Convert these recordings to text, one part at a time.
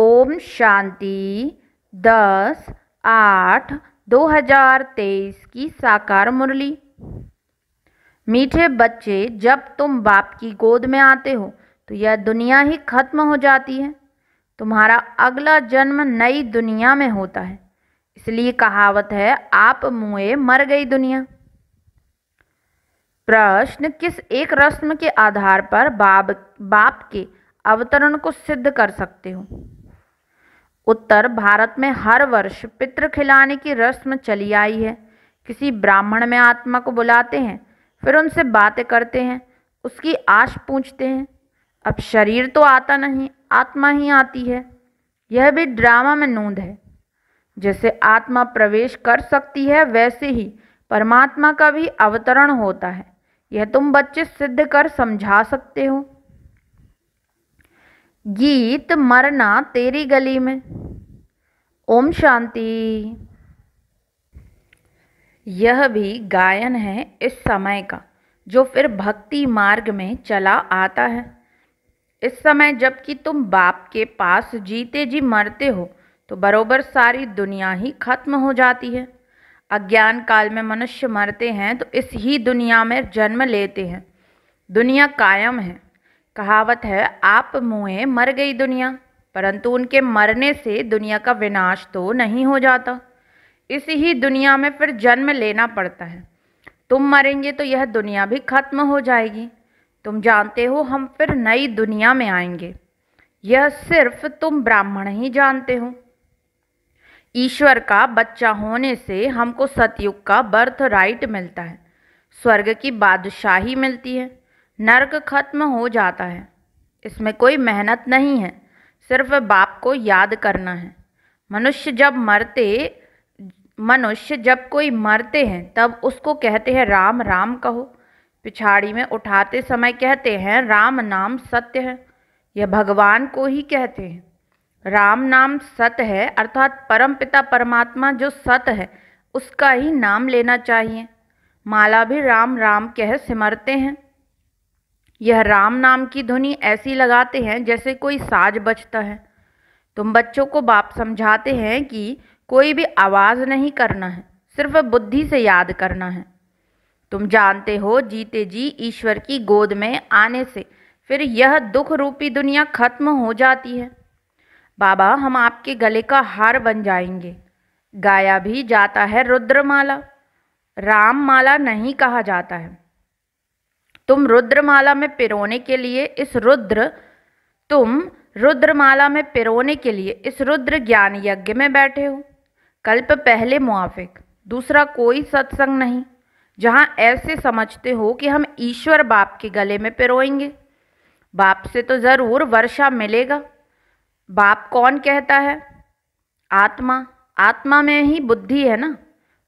ओम शांति दस आठ दो हजार तेईस की साकार मुरली मीठे बच्चे जब तुम बाप की गोद में आते हो तो यह दुनिया ही खत्म हो जाती है तुम्हारा अगला जन्म नई दुनिया में होता है इसलिए कहावत है आप मुए मर गई दुनिया प्रश्न किस एक रस्म के आधार पर बाप बाप के अवतरण को सिद्ध कर सकते हो उत्तर भारत में हर वर्ष पितृ खिलाने की रस्म चली आई है किसी ब्राह्मण में आत्मा को बुलाते हैं फिर उनसे बातें करते हैं उसकी आश पूछते हैं अब शरीर तो आता नहीं आत्मा ही आती है यह भी ड्रामा में नूंद है जैसे आत्मा प्रवेश कर सकती है वैसे ही परमात्मा का भी अवतरण होता है यह तुम बच्चे सिद्ध कर समझा सकते हो गीत मरना तेरी गली में ओम शांति यह भी गायन है इस समय का जो फिर भक्ति मार्ग में चला आता है इस समय जबकि तुम बाप के पास जीते जी मरते हो तो बरोबर सारी दुनिया ही खत्म हो जाती है अज्ञान काल में मनुष्य मरते हैं तो इस ही दुनिया में जन्म लेते हैं दुनिया कायम है कहावत है आप मुँह मर गई दुनिया परंतु उनके मरने से दुनिया का विनाश तो नहीं हो जाता इसी ही दुनिया में फिर जन्म लेना पड़ता है तुम मरेंगे तो यह दुनिया भी खत्म हो जाएगी तुम जानते हो हम फिर नई दुनिया में आएंगे यह सिर्फ तुम ब्राह्मण ही जानते हो ईश्वर का बच्चा होने से हमको सतयुग का बर्थ राइट मिलता है स्वर्ग की बादशाही मिलती है नर्क खत्म हो जाता है इसमें कोई मेहनत नहीं है सिर्फ बाप को याद करना है मनुष्य जब मरते मनुष्य जब कोई मरते हैं तब उसको कहते हैं राम राम कहो पिछाड़ी में उठाते समय कहते हैं राम नाम सत्य है यह भगवान को ही कहते हैं राम नाम सत्य है अर्थात परम पिता परमात्मा जो सत्य है उसका ही नाम लेना चाहिए माला भी राम राम कह सिमरते हैं यह राम नाम की ध्वनि ऐसी लगाते हैं जैसे कोई साज बजता है तुम बच्चों को बाप समझाते हैं कि कोई भी आवाज़ नहीं करना है सिर्फ बुद्धि से याद करना है तुम जानते हो जीते जी ईश्वर की गोद में आने से फिर यह दुख रूपी दुनिया खत्म हो जाती है बाबा हम आपके गले का हार बन जाएंगे गाया भी जाता है रुद्रमाला राम माला नहीं कहा जाता है तुम रुद्रमाला में पिरोने के लिए इस रुद्र तुम रुद्रमाला में पिरोने के लिए इस रुद्र ज्ञान यज्ञ में बैठे हो कल्प पहले मुआफिक दूसरा कोई सत्संग नहीं जहाँ ऐसे समझते हो कि हम ईश्वर बाप के गले में पिरोएंगे बाप से तो ज़रूर वर्षा मिलेगा बाप कौन कहता है आत्मा आत्मा में ही बुद्धि है ना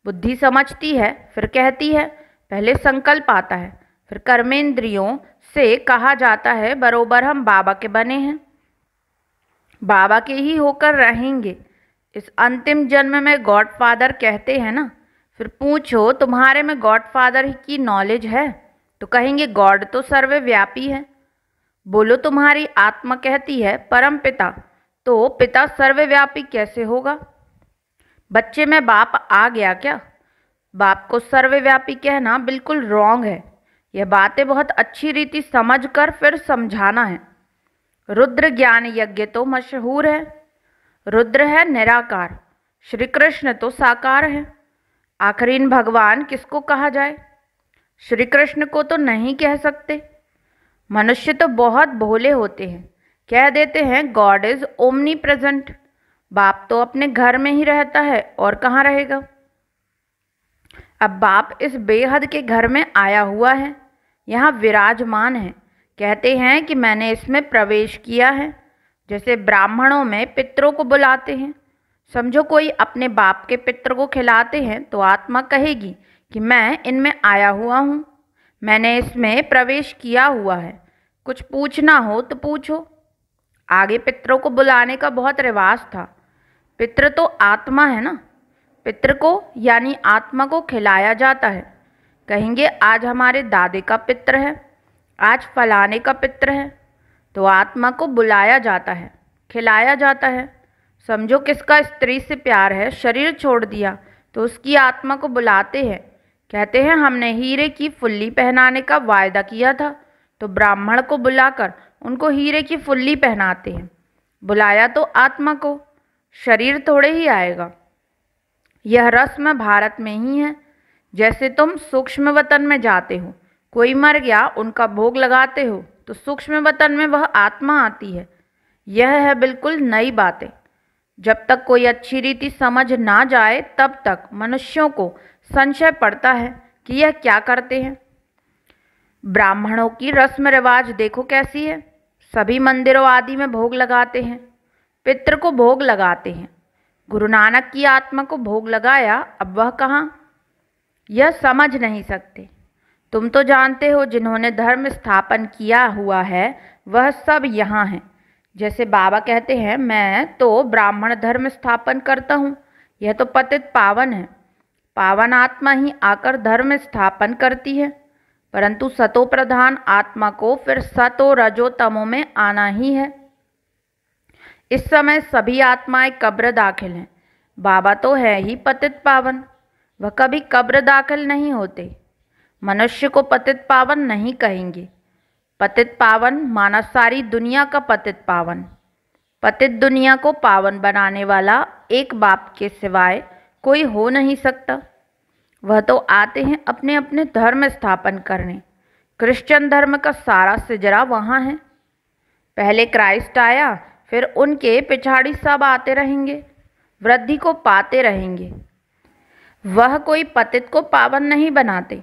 बुद्धि समझती है फिर कहती है पहले संकल्प आता है फिर कर्मेंद्रियों से कहा जाता है बरोबर हम बाबा के बने हैं बाबा के ही होकर रहेंगे इस अंतिम जन्म में गॉड फादर कहते हैं ना फिर पूछो तुम्हारे में गॉड फादर की नॉलेज है तो कहेंगे गॉड तो सर्वव्यापी है बोलो तुम्हारी आत्मा कहती है परम पिता तो पिता सर्वव्यापी कैसे होगा बच्चे में बाप आ गया क्या बाप को सर्वव्यापी कहना बिल्कुल रॉन्ग है यह बातें बहुत अच्छी रीति समझकर फिर समझाना है रुद्र ज्ञान यज्ञ तो मशहूर है रुद्र है निराकार श्री कृष्ण तो साकार है आखरीन भगवान किसको कहा जाए श्री कृष्ण को तो नहीं कह सकते मनुष्य तो बहुत भोले होते हैं कह देते हैं गॉड इज़ ओमनी प्रेजेंट बाप तो अपने घर में ही रहता है और कहाँ रहेगा अब बाप इस बेहद के घर में आया हुआ है यहाँ विराजमान है कहते हैं कि मैंने इसमें प्रवेश किया है जैसे ब्राह्मणों में पितरों को बुलाते हैं समझो कोई अपने बाप के पितर को खिलाते हैं तो आत्मा कहेगी कि मैं इनमें आया हुआ हूँ मैंने इसमें प्रवेश किया हुआ है कुछ पूछना हो तो पूछो आगे पितरों को बुलाने का बहुत रिवाज था पितर तो आत्मा है ना पितर को यानी आत्मा को खिलाया जाता है कहेंगे आज हमारे दादे का पित्र है आज फलाने का पित्र है तो आत्मा को बुलाया जाता है खिलाया जाता है समझो किसका स्त्री से प्यार है शरीर छोड़ दिया तो उसकी आत्मा को बुलाते हैं कहते हैं हमने हीरे की फुल्ली पहनाने का वायदा किया था तो ब्राह्मण को बुलाकर उनको हीरे की फुल्ली पहनाते हैं बुलाया तो आत्मा को शरीर थोड़े ही आएगा यह रस्म भारत में ही है जैसे तुम सूक्ष्म वतन में जाते हो कोई मर गया उनका भोग लगाते हो तो सूक्ष्म वतन में वह आत्मा आती है यह है बिल्कुल नई बातें जब तक कोई अच्छी रीति समझ ना जाए तब तक मनुष्यों को संशय पड़ता है कि यह क्या करते हैं ब्राह्मणों की रस्म रिवाज देखो कैसी है सभी मंदिरों आदि में भोग लगाते हैं पितृ को भोग लगाते हैं गुरु नानक की आत्मा को भोग लगाया अब वह कहाँ यह समझ नहीं सकते तुम तो जानते हो जिन्होंने धर्म स्थापन किया हुआ है वह सब यहाँ हैं जैसे बाबा कहते हैं मैं तो ब्राह्मण धर्म स्थापन करता हूँ यह तो पतित पावन है पावन आत्मा ही आकर धर्म स्थापन करती है परंतु सतो प्रधान आत्मा को फिर सतो रजो तमो में आना ही है इस समय सभी आत्माएं कब्र दाखिल हैं बाबा तो है ही पतित पावन वह कभी कब्र दाखिल नहीं होते मनुष्य को पतित पावन नहीं कहेंगे पतित पावन माना सारी दुनिया का पतित पावन पतित दुनिया को पावन बनाने वाला एक बाप के सिवाय कोई हो नहीं सकता वह तो आते हैं अपने अपने धर्म स्थापन करने क्रिश्चियन धर्म का सारा सिजरा वहाँ है पहले क्राइस्ट आया फिर उनके पिछाड़ी सब आते रहेंगे वृद्धि को पाते रहेंगे वह कोई पतित को पावन नहीं बनाते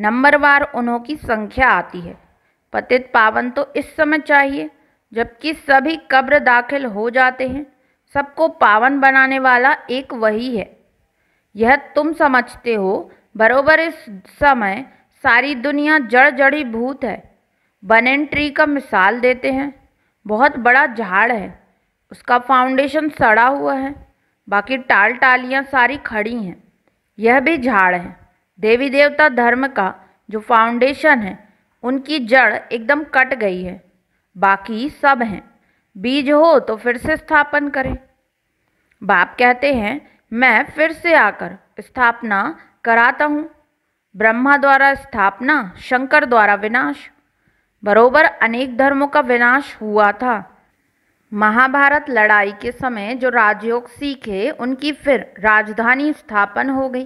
नंबरवार उन्हों की संख्या आती है पतित पावन तो इस समय चाहिए जबकि सभी कब्र दाखिल हो जाते हैं सबको पावन बनाने वाला एक वही है यह तुम समझते हो बरोबर इस समय सारी दुनिया जड़ जड़ी भूत है बनेन ट्री का मिसाल देते हैं बहुत बड़ा झाड़ है उसका फाउंडेशन सड़ा हुआ है बाकी टाल टालियाँ सारी खड़ी हैं यह भी झाड़ है देवी देवता धर्म का जो फाउंडेशन है उनकी जड़ एकदम कट गई है बाकी सब हैं बीज हो तो फिर से स्थापन करें बाप कहते हैं मैं फिर से आकर स्थापना कराता हूँ ब्रह्मा द्वारा स्थापना शंकर द्वारा विनाश बरोबर अनेक धर्मों का विनाश हुआ था महाभारत लड़ाई के समय जो राजयोग सीखे उनकी फिर राजधानी स्थापन हो गई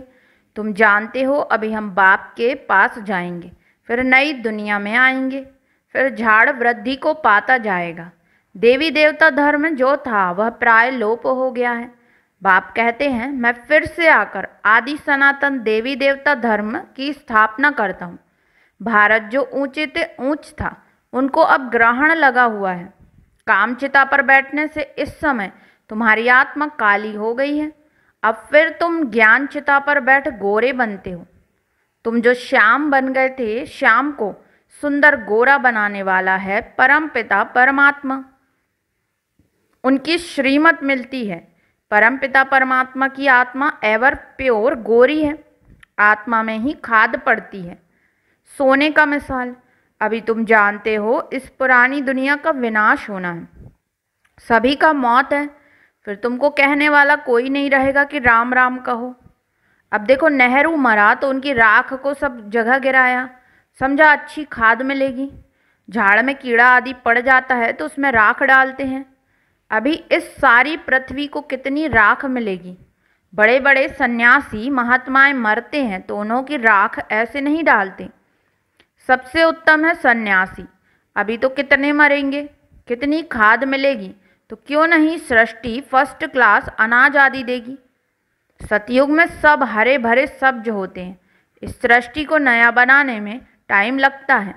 तुम जानते हो अभी हम बाप के पास जाएंगे फिर नई दुनिया में आएंगे फिर झाड़ वृद्धि को पाता जाएगा देवी देवता धर्म जो था वह प्राय लोप हो गया है बाप कहते हैं मैं फिर से आकर आदि सनातन देवी देवता धर्म की स्थापना करता हूँ भारत जो ऊंचे थे ऊंच था उनको अब ग्रहण लगा हुआ है काम चिता पर बैठने से इस समय तुम्हारी आत्मा काली हो गई है अब फिर तुम ज्ञान चिता पर बैठ गोरे बनते हो तुम जो श्याम बन गए थे श्याम को सुंदर गोरा बनाने वाला है परम पिता परमात्मा उनकी श्रीमत मिलती है परम पिता परमात्मा की आत्मा एवर प्योर गोरी है आत्मा में ही खाद पड़ती है सोने का मिसाल अभी तुम जानते हो इस पुरानी दुनिया का विनाश होना है सभी का मौत है फिर तुमको कहने वाला कोई नहीं रहेगा कि राम राम कहो अब देखो नेहरू मरा तो उनकी राख को सब जगह गिराया समझा अच्छी खाद मिलेगी झाड़ में कीड़ा आदि पड़ जाता है तो उसमें राख डालते हैं अभी इस सारी पृथ्वी को कितनी राख मिलेगी बड़े बड़े सन्यासी महात्माएं मरते हैं तो उन्हों की राख ऐसे नहीं डालते सबसे उत्तम है सन्यासी अभी तो कितने मरेंगे कितनी खाद मिलेगी तो क्यों नहीं सृष्टि फर्स्ट क्लास अनाज आदि देगी सतयुग में सब हरे भरे सब्ज होते हैं इस सृष्टि को नया बनाने में टाइम लगता है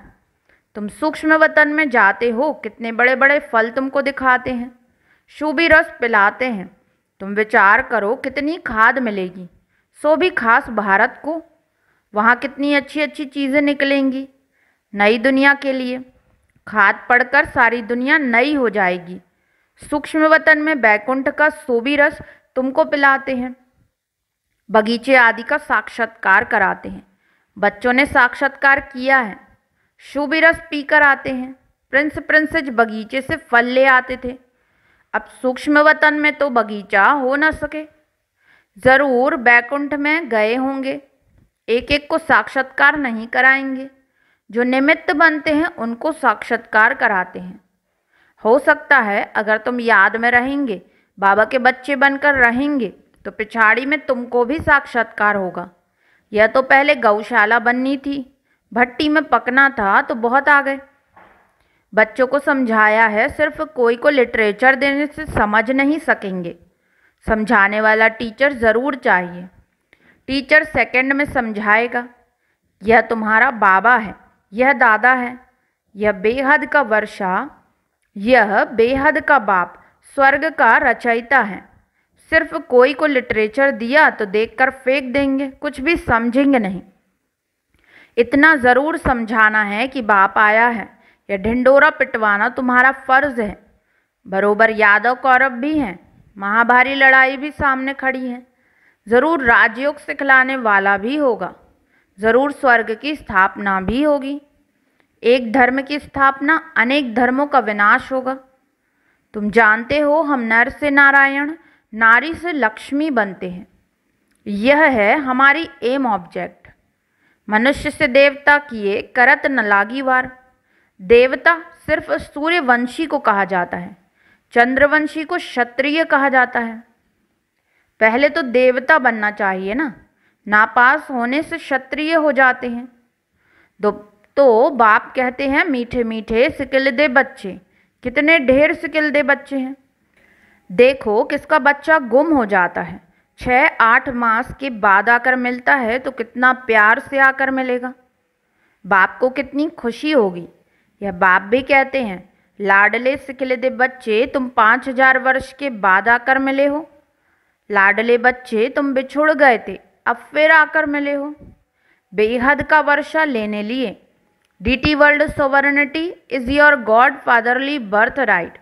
तुम सूक्ष्म वतन में जाते हो कितने बड़े बड़े फल तुमको दिखाते हैं शुभी रस पिलाते हैं तुम विचार करो कितनी खाद मिलेगी सो भी खास भारत को वहाँ कितनी अच्छी अच्छी चीज़ें निकलेंगी नई दुनिया के लिए खाद पढ़कर सारी दुनिया नई हो जाएगी सूक्ष्म वतन में बैकुंठ का सोबी रस तुमको पिलाते हैं बगीचे आदि का साक्षात्कार कराते हैं बच्चों ने साक्षात्कार किया है शूबी रस पीकर आते हैं प्रिंस प्रिंसेज बगीचे से फल ले आते थे अब सूक्ष्म वतन में तो बगीचा हो ना सके ज़रूर बैकुंठ में गए होंगे एक एक को साक्षात्कार नहीं कराएंगे जो निमित्त बनते हैं उनको साक्षात्कार कराते हैं हो सकता है अगर तुम याद में रहेंगे बाबा के बच्चे बनकर रहेंगे तो पिछाड़ी में तुमको भी साक्षात्कार होगा यह तो पहले गौशाला बननी थी भट्टी में पकना था तो बहुत आ गए बच्चों को समझाया है सिर्फ कोई को लिटरेचर देने से समझ नहीं सकेंगे समझाने वाला टीचर ज़रूर चाहिए टीचर सेकंड में समझाएगा यह तुम्हारा बाबा है यह दादा है यह बेहद का वर्षा यह बेहद का बाप स्वर्ग का रचयिता है सिर्फ कोई को लिटरेचर दिया तो देखकर फेंक देंगे कुछ भी समझेंगे नहीं इतना ज़रूर समझाना है कि बाप आया है यह ढिंडोरा पिटवाना तुम्हारा फ़र्ज है बरोबर यादव कौरव भी हैं महाभारी लड़ाई भी सामने खड़ी है ज़रूर राजयोग सिखलाने वाला भी होगा ज़रूर स्वर्ग की स्थापना भी होगी एक धर्म की स्थापना अनेक धर्मों का विनाश होगा तुम जानते हो हम नर से नारायण नारी से लक्ष्मी बनते हैं यह है हमारी एम ऑब्जेक्ट मनुष्य से देवता किए करत न लागी वार देवता सिर्फ सूर्यवंशी को कहा जाता है चंद्रवंशी को क्षत्रिय कहा जाता है पहले तो देवता बनना चाहिए ना नापास होने से क्षत्रिय हो जाते हैं दो तो बाप कहते हैं मीठे मीठे सिकिल दे बच्चे कितने ढेर सिकिल दे बच्चे हैं देखो किसका बच्चा गुम हो जाता है छः आठ मास के बाद आकर मिलता है तो कितना प्यार से आकर मिलेगा बाप को कितनी खुशी होगी यह बाप भी कहते हैं लाडले सिखले दे बच्चे तुम पाँच हजार वर्ष के बाद आकर मिले हो लाडले बच्चे तुम बिछुड़ गए थे अब फिर आकर मिले हो बेहद का वर्षा लेने लिए डीटी world sovereignty is your God fatherly birth right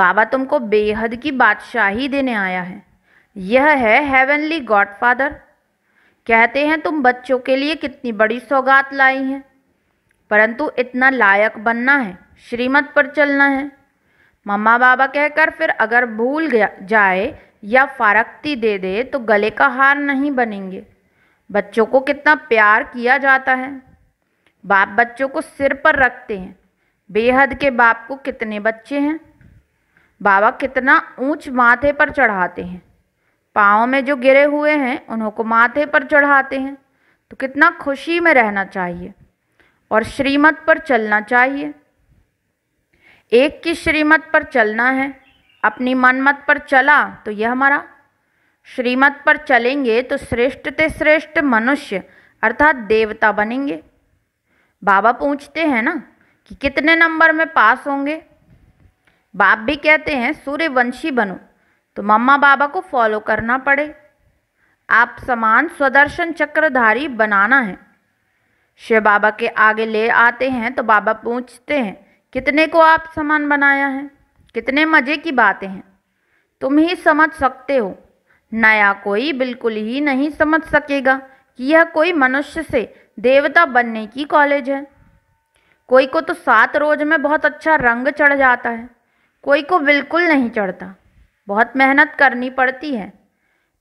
बाबा तुमको बेहद की बादशाही देने आया है यह है हेवनली गॉड फादर कहते हैं तुम बच्चों के लिए कितनी बड़ी सौगात लाई हैं परंतु इतना लायक बनना है श्रीमत पर चलना है मम्मा बाबा कहकर फिर अगर भूल गया जाए या फारकती दे दे तो गले का हार नहीं बनेंगे बच्चों को कितना प्यार किया जाता है बाप बच्चों को सिर पर रखते हैं बेहद के बाप को कितने बच्चे हैं बाबा कितना ऊंच माथे पर चढ़ाते हैं पाँव में जो गिरे हुए हैं उन्हों को माथे पर चढ़ाते हैं तो कितना खुशी में रहना चाहिए और श्रीमत पर चलना चाहिए एक की श्रीमत पर चलना है अपनी मनमत पर चला तो यह हमारा श्रीमत पर चलेंगे तो श्रेष्ठ से श्रेष्ठ मनुष्य अर्थात देवता बनेंगे बाबा पूछते हैं ना कि कितने नंबर में पास होंगे बाप भी कहते हैं सूर्यवंशी बनो तो मम्मा बाबा को फॉलो करना पड़े आप समान स्वदर्शन चक्रधारी बनाना है शिव बाबा के आगे ले आते हैं तो बाबा पूछते हैं कितने को आप समान बनाया है कितने मज़े की बातें हैं तुम ही समझ सकते हो नया कोई बिल्कुल ही नहीं समझ सकेगा कि यह कोई मनुष्य से देवता बनने की कॉलेज है कोई को तो सात रोज में बहुत अच्छा रंग चढ़ जाता है कोई को बिल्कुल नहीं चढ़ता बहुत मेहनत करनी पड़ती है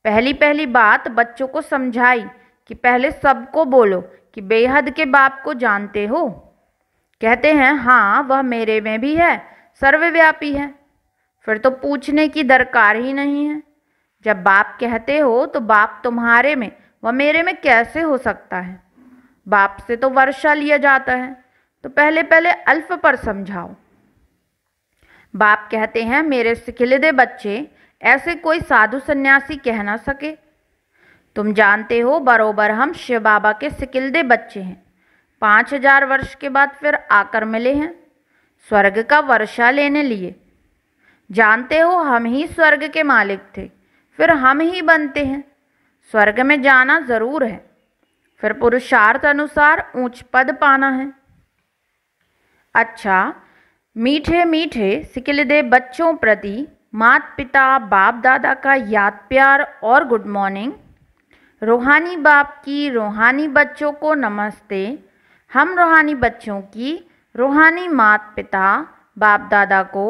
पहली पहली बात बच्चों को समझाई कि पहले सबको बोलो कि बेहद के बाप को जानते हो कहते हैं हाँ वह मेरे में भी है सर्वव्यापी है फिर तो पूछने की दरकार ही नहीं है जब बाप कहते हो तो बाप तुम्हारे में व मेरे में कैसे हो सकता है बाप से तो वर्षा लिया जाता है तो पहले पहले अल्फ पर समझाओ बाप कहते हैं मेरे सिखिलदे बच्चे ऐसे कोई साधु सन्यासी कह ना सके तुम जानते हो बरोबर हम शिव बाबा के सिकिलदे बच्चे हैं पाँच हजार वर्ष के बाद फिर आकर मिले हैं स्वर्ग का वर्षा लेने लिए जानते हो हम ही स्वर्ग के मालिक थे फिर हम ही बनते हैं स्वर्ग में जाना ज़रूर है फिर पुरुषार्थ अनुसार ऊंच पद पाना है अच्छा मीठे मीठे सिकलदे बच्चों प्रति मात पिता बाप दादा का याद प्यार और गुड मॉर्निंग रूहानी बाप की रूहानी बच्चों को नमस्ते हम रूहानी बच्चों की रूहानी मात पिता बाप दादा को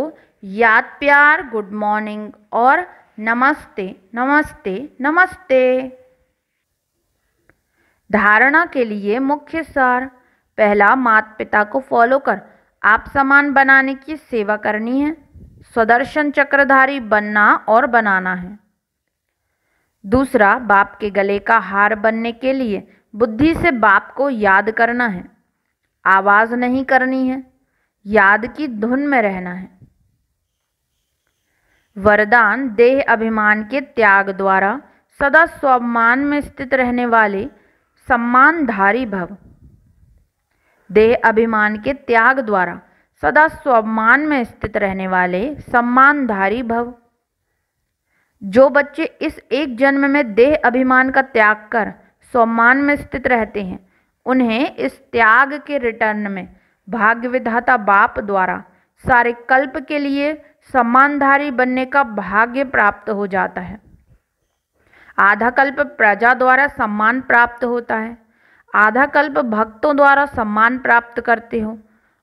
याद प्यार गुड मॉर्निंग और नमस्ते नमस्ते नमस्ते धारणा के लिए मुख्य सार पहला मात पिता को फॉलो कर आप समान बनाने की सेवा करनी है स्वदर्शन चक्रधारी बनना और बनाना है दूसरा बाप के गले का हार बनने के लिए बुद्धि से बाप को याद करना है आवाज़ नहीं करनी है याद की धुन में रहना है वरदान देह अभिमान के त्याग द्वारा सदा स्वाभिमान में स्थित रहने वाले सम्मानधारी भव देह अभिमान के त्याग द्वारा सदा स्वाभिमान में स्थित रहने वाले सम्मानधारी भव जो बच्चे इस एक जन्म में देह अभिमान का त्याग कर स्वाभिमान में स्थित रहते हैं उन्हें इस त्याग के रिटर्न में भाग्य विधाता बाप द्वारा सारे कल्प के लिए सम्मानधारी बनने का भाग्य प्राप्त हो जाता है आधा कल्प प्रजा द्वारा सम्मान प्राप्त होता है आधा कल्प भक्तों द्वारा सम्मान प्राप्त करते हो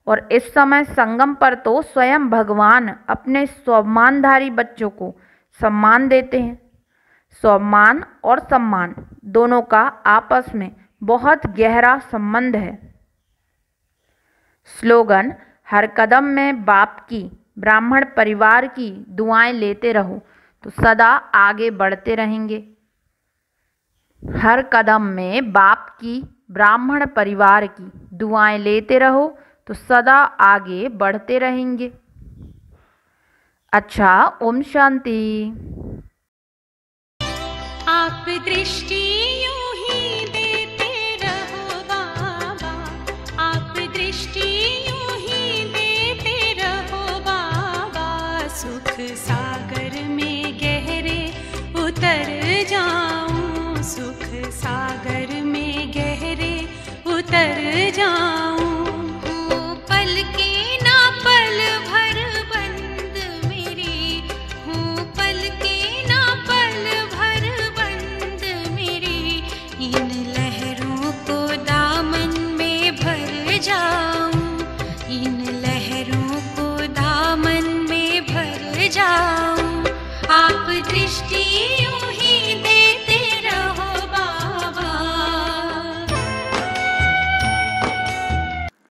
और इस समय संगम पर तो स्वयं भगवान अपने स्वमानधारी बच्चों को सम्मान देते हैं स्वमान और सम्मान दोनों का आपस में बहुत गहरा संबंध है स्लोगन हर कदम में बाप की ब्राह्मण परिवार की दुआएं लेते रहो तो सदा आगे बढ़ते रहेंगे हर कदम में बाप की ब्राह्मण परिवार की दुआएं लेते रहो तो सदा आगे बढ़ते रहेंगे अच्छा ओम शांति आप दृष्टि उतर जा